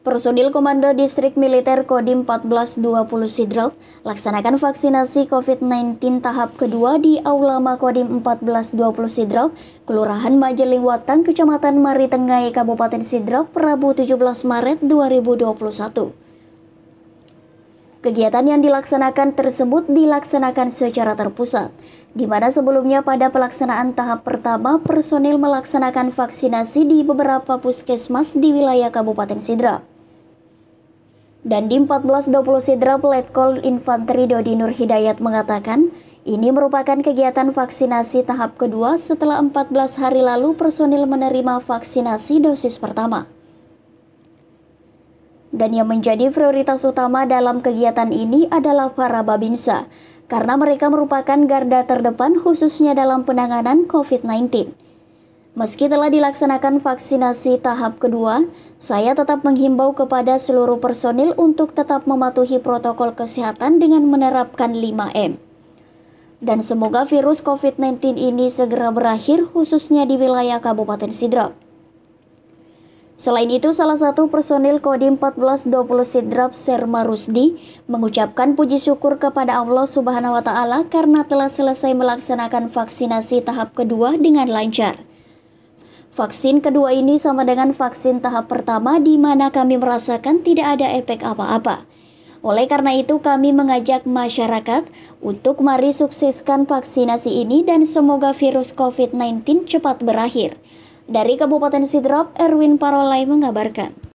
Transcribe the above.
Personil Komando Distrik Militer Kodim 1420 Sidrap laksanakan vaksinasi COVID-19 tahap kedua di Aula Makodim 1420 Sidrap, Kelurahan Watang, Kecamatan Mari Kabupaten Sidrap, Rabu 17 Maret 2021. Kegiatan yang dilaksanakan tersebut dilaksanakan secara terpusat, di mana sebelumnya pada pelaksanaan tahap pertama personil melaksanakan vaksinasi di beberapa puskesmas di wilayah Kabupaten Sidrap. Dan di 1420 Sidrap, Letkol Infanteri Dodi Nur Hidayat mengatakan, ini merupakan kegiatan vaksinasi tahap kedua setelah 14 hari lalu personil menerima vaksinasi dosis pertama. Dan yang menjadi prioritas utama dalam kegiatan ini adalah para babinsa, karena mereka merupakan garda terdepan khususnya dalam penanganan COVID-19. Meski telah dilaksanakan vaksinasi tahap kedua, saya tetap menghimbau kepada seluruh personil untuk tetap mematuhi protokol kesehatan dengan menerapkan 5M. Dan semoga virus COVID-19 ini segera berakhir khususnya di wilayah Kabupaten Sidrap. Selain itu, salah satu personil Kodim 1420 Sidrap Serma Rusdi mengucapkan puji syukur kepada Allah Subhanahu wa taala karena telah selesai melaksanakan vaksinasi tahap kedua dengan lancar. Vaksin kedua ini sama dengan vaksin tahap pertama di mana kami merasakan tidak ada efek apa-apa. Oleh karena itu kami mengajak masyarakat untuk mari sukseskan vaksinasi ini dan semoga virus COVID-19 cepat berakhir. Dari Kabupaten Sidrap, Erwin Parolai mengabarkan.